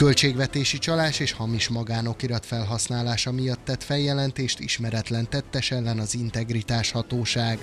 Költségvetési csalás és hamis magánokirat felhasználása miatt tett feljelentést ismeretlen tettes ellen az integritás hatóság.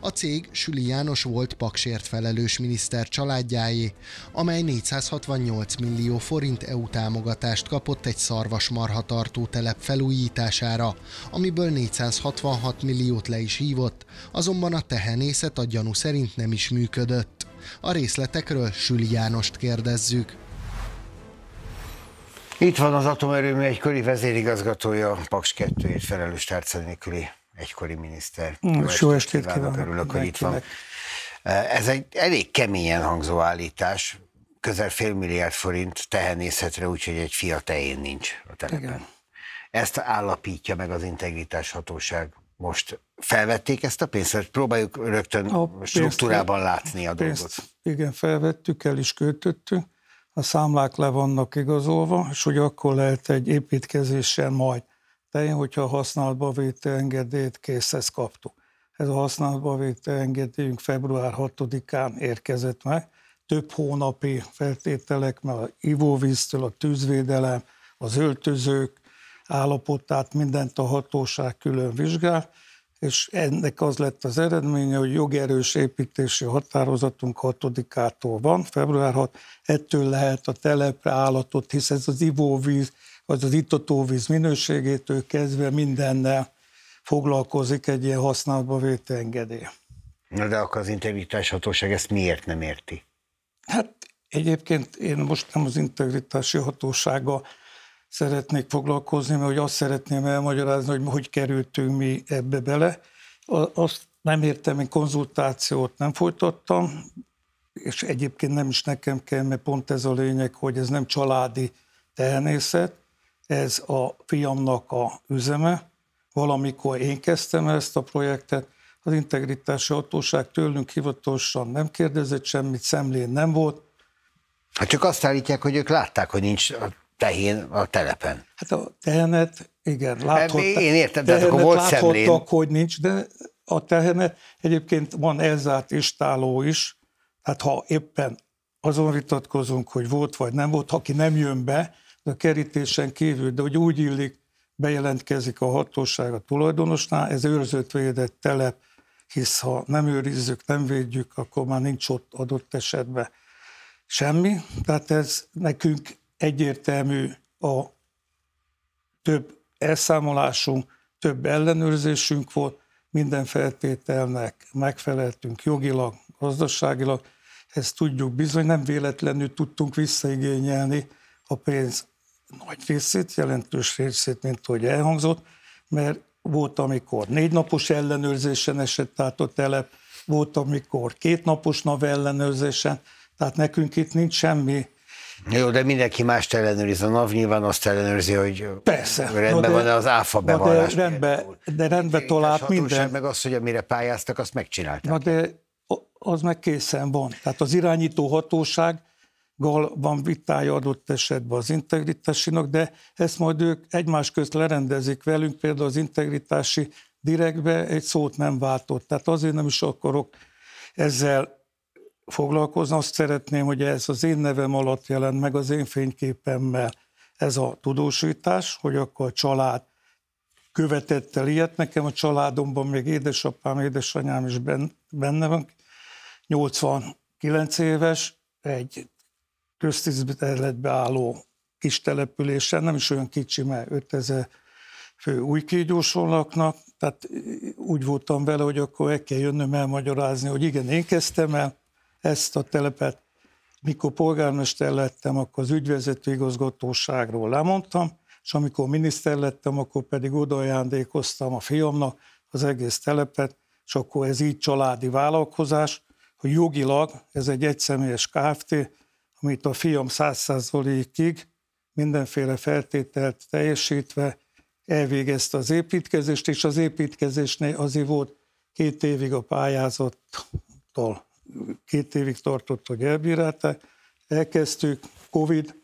A cég Süli János volt paksért felelős miniszter családjáé, amely 468 millió forint EU támogatást kapott egy szarvasmarhatartó telep felújítására, amiből 466 milliót le is hívott, azonban a tehenészet a gyanú szerint nem is működött. A részletekről Süli Jánost kérdezzük. Itt van az atomerőmű egykori vezérigazgatója, Paks 2 és felelős tárca egykori miniszter. Mm, jó estét kívánok, örülök, hogy itt van. Eh, ez egy elég keményen hangzó állítás, közel fél milliárd forint tehenészetre, úgyhogy egy fia tején nincs a telepen. Igen. Ezt állapítja meg az integritás hatóság. Most felvették ezt a pénzt, vagy próbáljuk rögtön a struktúrában pénzt, látni a dolgot. Pénzt, igen, felvettük, el is költöttünk a számlák le vannak igazolva, és hogy akkor lehet egy építkezéssel majd teljén, hogyha a használatba vétel engedélyt készhez kaptuk. Ez a használatba vétel engedélyünk február 6-án érkezett meg, több hónapi feltételek, mert a ivóvíztől a tűzvédelem, az öltözők állapotát mindent a hatóság külön vizsgál, és ennek az lett az eredménye, hogy jogerős építési határozatunk 6-ától van, február 6, ettől lehet a telepre állatot, hisz ez az ivóvíz, az az itatóvíz minőségétől kezdve mindennel foglalkozik egy ilyen használatba engedély. Na de akkor az hatóság ezt miért nem érti? Hát egyébként én most nem az integritási hatósága szeretnék foglalkozni, mert hogy azt szeretném elmagyarázni, hogy hogy kerültünk mi ebbe bele. Azt nem értem, én konzultációt nem folytattam, és egyébként nem is nekem kell, mert pont ez a lényeg, hogy ez nem családi tehenészet, ez a fiamnak a üzeme. Valamikor én kezdtem ezt a projektet, az integritási hatóság tőlünk hivatalosan nem kérdezett semmit, szemlén nem volt. Hát csak azt állítják, hogy ők látták, hogy nincs tehén a telepen. Hát a tehenet, igen, hát láthatták. Én értem, de akkor volt láthattak, hogy nincs, de a tehenet, egyébként van elzárt istáló is, tehát ha éppen azon vitatkozunk, hogy volt vagy nem volt, aki nem jön be, a kerítésen kívül, de hogy úgy illik, bejelentkezik a hatóság a tulajdonosnál, ez őrzött védett telep, hisz ha nem őrizzük, nem védjük, akkor már nincs ott adott esetben semmi. Tehát ez nekünk egyértelmű a több elszámolásunk, több ellenőrzésünk volt, minden feltételnek megfeleltünk jogilag, gazdaságilag, ezt tudjuk bizony, nem véletlenül tudtunk visszaigényelni a pénz nagy részét, jelentős részét, mint hogy elhangzott, mert volt, amikor négy napos ellenőrzésen esett át a telep, volt, amikor két napos nav ellenőrzésen, tehát nekünk itt nincs semmi jó, de mindenki más ellenőriz. A NAV nyilván azt ellenőrzi, hogy Persze. rendben no, van az áfa bevallás. De rendbe, de rendbe tolált minden. meg az, hogy amire pályáztak, azt megcsinálták. Na de az meg készen van. Tehát az irányító hatóság van vitája adott esetben az integritásinak, de ezt majd ők egymás közt lerendezik velünk, például az integritási direktbe egy szót nem váltott. Tehát azért nem is akarok ezzel foglalkozni. Azt szeretném, hogy ez az én nevem alatt jelent meg az én fényképemmel ez a tudósítás, hogy akkor a család követett el ilyet. Nekem a családomban még édesapám, édesanyám is benne van. 89 éves, egy köztiszteletbe álló kis településen, nem is olyan kicsi, mert 5000 fő új laknak, tehát úgy voltam vele, hogy akkor el kell jönnöm elmagyarázni, hogy igen, én kezdtem el, ezt a telepet. Mikor polgármester lettem, akkor az ügyvezető igazgatóságról lemondtam, és amikor miniszter lettem, akkor pedig odaajándékoztam a fiamnak az egész telepet, és akkor ez így családi vállalkozás, hogy jogilag ez egy egyszemélyes Kft., amit a fiam 100 mindenféle feltételt teljesítve elvégezte az építkezést, és az építkezésnél azért volt két évig a pályázattól két évig tartott, hogy elbírálták, elkezdtük, Covid,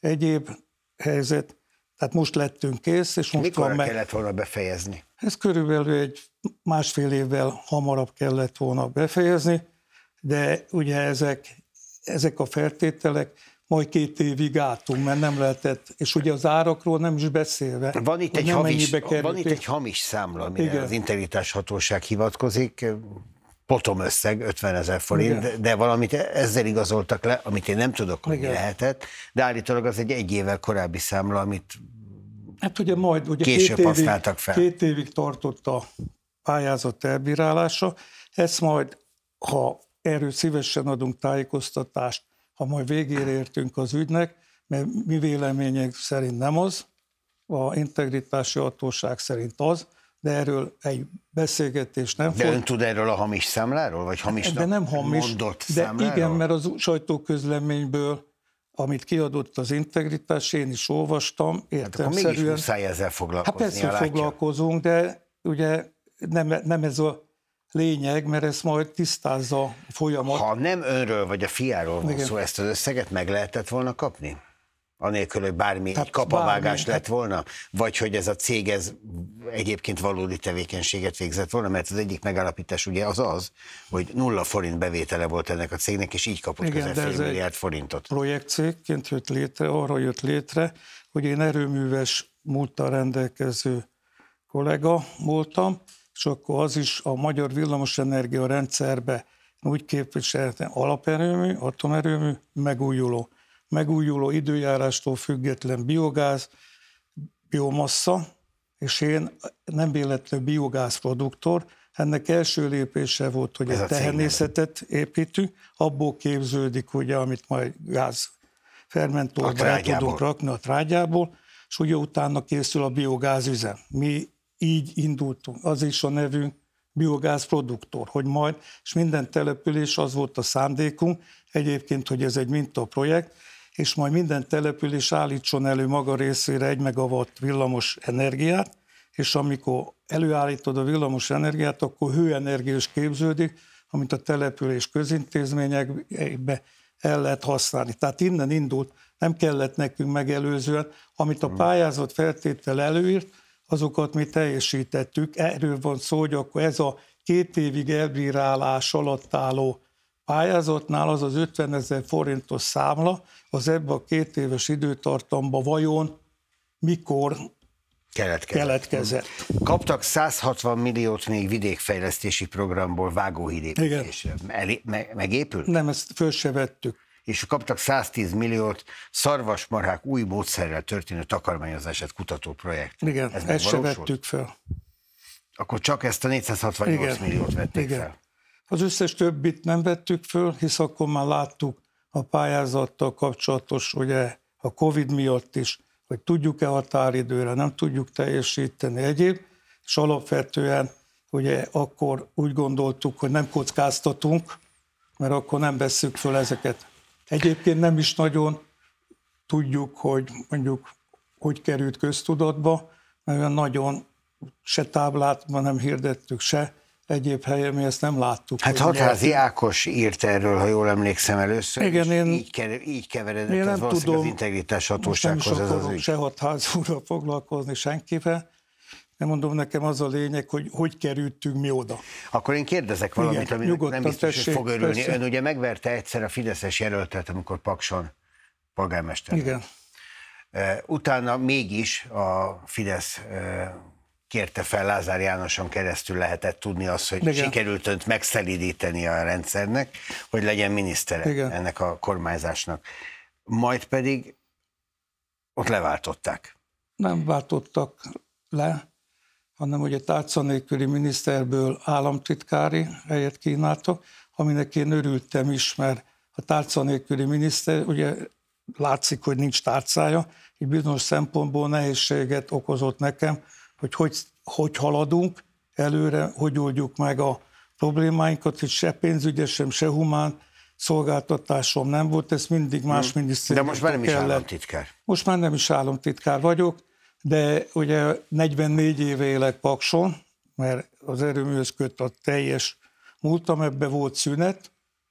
egyéb helyzet, tehát most lettünk kész, és most Mikor van meg... kellett volna befejezni? Ez körülbelül egy másfél évvel hamarabb kellett volna befejezni, de ugye ezek, ezek a feltételek majd két évig álltunk, mert nem lehetett, és ugye az árakról nem is beszélve. Van itt, egy hamis, van itt egy hamis számla, amire Igen. az integritás hatóság hivatkozik, potom összeg, 50 ezer forint, de, de valamit ezzel igazoltak le, amit én nem tudok, hogy Igen. lehetett, de állítólag az egy egy évvel korábbi számla, amit hát ugye majd, ugye később két évig, fel. Két évig tartott a pályázat elbírálása, ezt majd, ha erről szívesen adunk tájékoztatást, ha majd végére értünk az ügynek, mert mi vélemények szerint nem az, a integritási hatóság szerint az, de erről egy beszélgetés nem De fog. ön tud erről a hamis számláról, vagy hamis De nem hamis, mondott de számláról? igen, mert az sajtóközleményből, amit kiadott az integritás, én is olvastam, értem hát mégis muszáj ezzel hát foglalkozni. Hát persze látja. foglalkozunk, de ugye nem, nem ez a lényeg, mert ez majd tisztázza a folyamat. Ha nem önről vagy a fiáról van szó, ezt az összeget meg lehetett volna kapni? anélkül, hogy bármi Tehát kapavágás bármi. lett hát- volna, vagy hogy ez a cég ez egyébként valódi tevékenységet végzett volna, mert az egyik megállapítás ugye az az, hogy nulla forint bevétele volt ennek a cégnek, és így kapott Igen, közel fél milliárd forintot. projektcégként jött létre, arra jött létre, hogy én erőműves múltal rendelkező kollega voltam, és akkor az is a magyar villamosenergia rendszerbe úgy képviseltem alaperőmű, atomerőmű, megújuló megújuló időjárástól független biogáz, biomassa, és én nem véletlenül biogázproduktor, ennek első lépése volt, hogy Ez egy tehenészetet építünk, abból képződik, ugye, amit majd gáz fermentóba el tudunk rakni a trágyából, és ugye utána készül a biogázüzem. Mi így indultunk, az is a nevünk biogázproduktor, hogy majd, és minden település az volt a szándékunk, egyébként, hogy ez egy mintaprojekt, és majd minden település állítson elő maga részére egy megawatt villamos energiát, és amikor előállítod a villamos energiát, akkor hőenergia is képződik, amit a település közintézményekbe el lehet használni. Tehát innen indult, nem kellett nekünk megelőzően, amit a mm. pályázat feltétel előírt, azokat mi teljesítettük. Erről van szó, hogy akkor ez a két évig elbírálás alatt álló pályázottnál az az 50 ezer forintos számla, az ebbe a két éves időtartamba vajon mikor keletkezett. keletkezett. Kaptak 160 milliót még vidékfejlesztési programból vágóhídépítésre. Me megépül? Nem, ezt föl se vettük és kaptak 110 milliót szarvasmarhák új módszerrel történő takarmányozását kutató projekt. Igen, Ez ezt se vettük fel. Akkor csak ezt a 468 Igen. milliót vették Igen. fel. Az összes többit nem vettük föl, hisz akkor már láttuk a pályázattal kapcsolatos, ugye a Covid miatt is, hogy tudjuk-e határidőre, nem tudjuk teljesíteni egyéb, és alapvetően ugye akkor úgy gondoltuk, hogy nem kockáztatunk, mert akkor nem vesszük föl ezeket. Egyébként nem is nagyon tudjuk, hogy mondjuk hogy került köztudatba, mert nagyon se táblát ma nem hirdettük, se egyéb helyen mi ezt nem láttuk. Hát Hatházi nyert. Ákos írt erről, ha jól emlékszem először, Igen, én, így, kever, így keveredett én nem az tudom, az integritás hatósághoz ez az ügy. se Hatházi úrral foglalkozni senkivel. Nem mondom, nekem az a lényeg, hogy hogy kerültünk mi oda. Akkor én kérdezek valamit, Igen, aminek nem biztos, tessék, hogy fog örülni. Persze. Ön ugye megverte egyszer a Fideszes jelöltet, amikor Pakson polgármester. Igen. Utána mégis a Fidesz kérte fel Lázár Jánoson keresztül lehetett tudni azt, hogy Igen. sikerült önt megszelídíteni a rendszernek, hogy legyen minisztere Igen. ennek a kormányzásnak. Majd pedig ott leváltották. Nem váltottak le, hanem ugye tárca nélküli miniszterből államtitkári helyet kínáltak, aminek én örültem is, mert a tárca nélküli miniszter, ugye látszik, hogy nincs tárcája, így bizonyos szempontból nehézséget okozott nekem, hogy hogy, hogy haladunk előre, hogy oldjuk meg a problémáinkat, hogy se pénzügyesem, se humán szolgáltatásom nem volt, ez mindig hmm. más hmm. minisztérium. De most már nem kellett. is államtitkár. Most már nem is államtitkár vagyok, de ugye 44 éve élek Pakson, mert az erőműhöz köt a teljes múltam, ebbe volt szünet,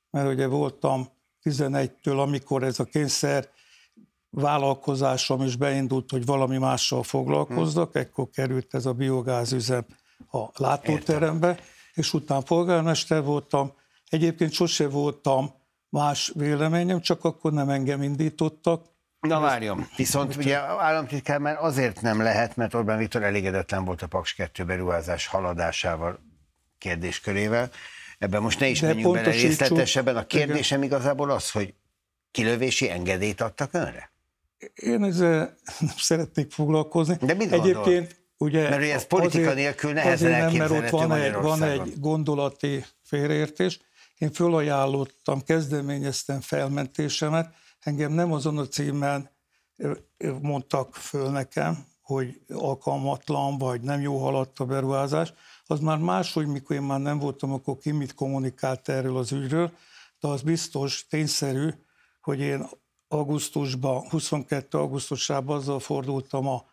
mert ugye voltam 11-től, amikor ez a kényszer vállalkozásom is beindult, hogy valami mással foglalkozzak, hmm. ekkor került ez a biogázüzem a látóterembe, Értem. és utána polgármester voltam. Egyébként sose voltam más véleményem, csak akkor nem engem indítottak. Na várjon, viszont ugye államtitkár már azért nem lehet, mert Orbán Viktor elégedetlen volt a Paks 2 beruházás haladásával, kérdéskörével. Ebben most ne is De menjünk bele részletesebben. A kérdésem igazából az, hogy kilövési engedélyt adtak önre? én ezzel nem szeretnék foglalkozni. De mit gondol? Egyébként Ugye, mert ez politika azért, nélkül nehezen azért nem, mert ott van egy, van egy gondolati félreértés. Én fölajánlottam, kezdeményeztem felmentésemet, engem nem azon a címen mondtak föl nekem, hogy alkalmatlan vagy nem jó haladt a beruházás. Az már máshogy, mikor én már nem voltam, akkor ki mit kommunikált erről az ügyről, de az biztos, tényszerű, hogy én augusztusban, 22. augusztusában azzal fordultam a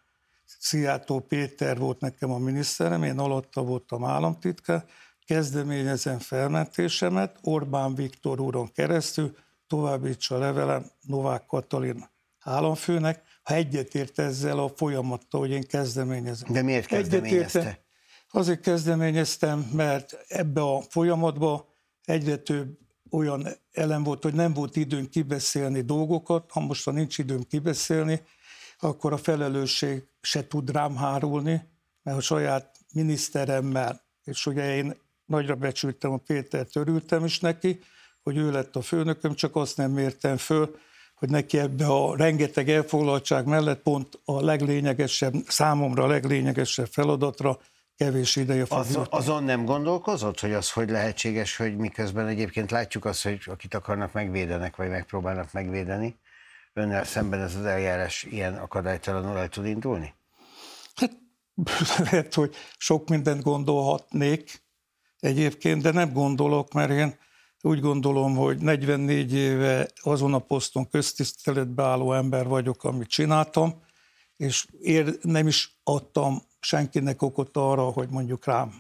Szijjátó Péter volt nekem a miniszterem, én alatta voltam államtitkár, kezdeményezem felmentésemet Orbán Viktor úron keresztül, továbbítsa levelem Novák Katalin államfőnek, ha egyetért ezzel a folyamattal, hogy én kezdeményezem. De miért kezdeményezte? azért kezdeményeztem, mert ebbe a folyamatba egyre több olyan elem volt, hogy nem volt időnk kibeszélni dolgokat, ha most ha nincs időm kibeszélni, akkor a felelősség se tud rám hárulni, mert a saját miniszteremmel, és ugye én nagyra becsültem a Péter, örültem is neki, hogy ő lett a főnököm, csak azt nem mértem föl, hogy neki ebbe a rengeteg elfoglaltság mellett pont a leglényegesebb, számomra a leglényegesebb feladatra kevés ideje fog Az, azon nem gondolkozott, hogy az hogy lehetséges, hogy miközben egyébként látjuk azt, hogy akit akarnak megvédenek, vagy megpróbálnak megvédeni, önnel szemben ez az eljárás ilyen akadálytalanul el tud indulni? Hát lehet, hogy sok mindent gondolhatnék egyébként, de nem gondolok, mert én úgy gondolom, hogy 44 éve azon a poszton köztiszteletbe álló ember vagyok, amit csináltam, és ér, nem is adtam senkinek okot arra, hogy mondjuk rám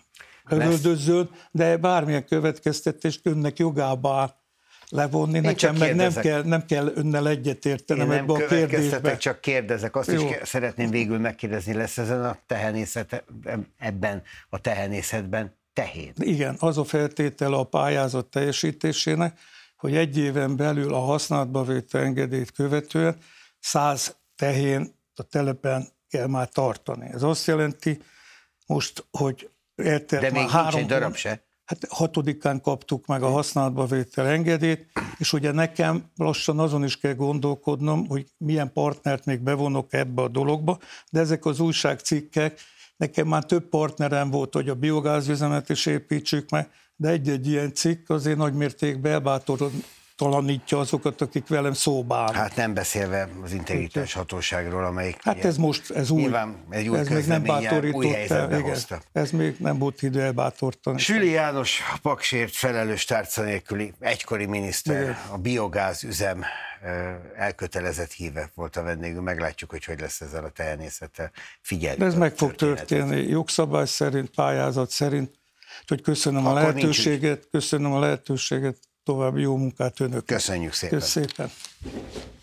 öröldözzön, de bármilyen következtetést önnek jogába levonni, Én nekem meg nem kell, nem kell önnel egyetértenem ebbe a kérdésbe. csak kérdezek, azt Jó. is szeretném végül megkérdezni, lesz ezen a tehenészet, ebben a tehenészetben tehén? Igen, az a feltétele a pályázat teljesítésének, hogy egy éven belül a használatba vétel engedélyt követően 100 tehén a telepen kell már tartani. Ez azt jelenti most, hogy eltelt De már még három nincs egy darab se. Hát hatodikán kaptuk meg a használatba vétel engedét, és ugye nekem lassan azon is kell gondolkodnom, hogy milyen partnert még bevonok ebbe a dologba, de ezek az újságcikkek, nekem már több partnerem volt, hogy a biogázüzemet is építsük meg, de egy-egy ilyen cikk azért nagymértékben elbátorod, talanítja azokat, akik velem szóba Hát nem beszélve az integritás hatóságról, amelyik... Hát ilyen, ez most, ez új. Nyilván egy új ez még nem bátorította új igen, hozta. Ez még nem volt idő elbátortani. Süli János, a paksért felelős tárca nélküli egykori miniszter, igen. a biogáz üzem elkötelezett híve volt a vendégünk. Meglátjuk, hogy hogy lesz ezzel a tehenészettel. Figyeljük. ez meg fog történni jogszabály szerint, pályázat szerint. hogy köszönöm Akkor a lehetőséget, köszönöm a lehetőséget További jó munkát önök. Köszönjük szépen. Köszönjük szépen.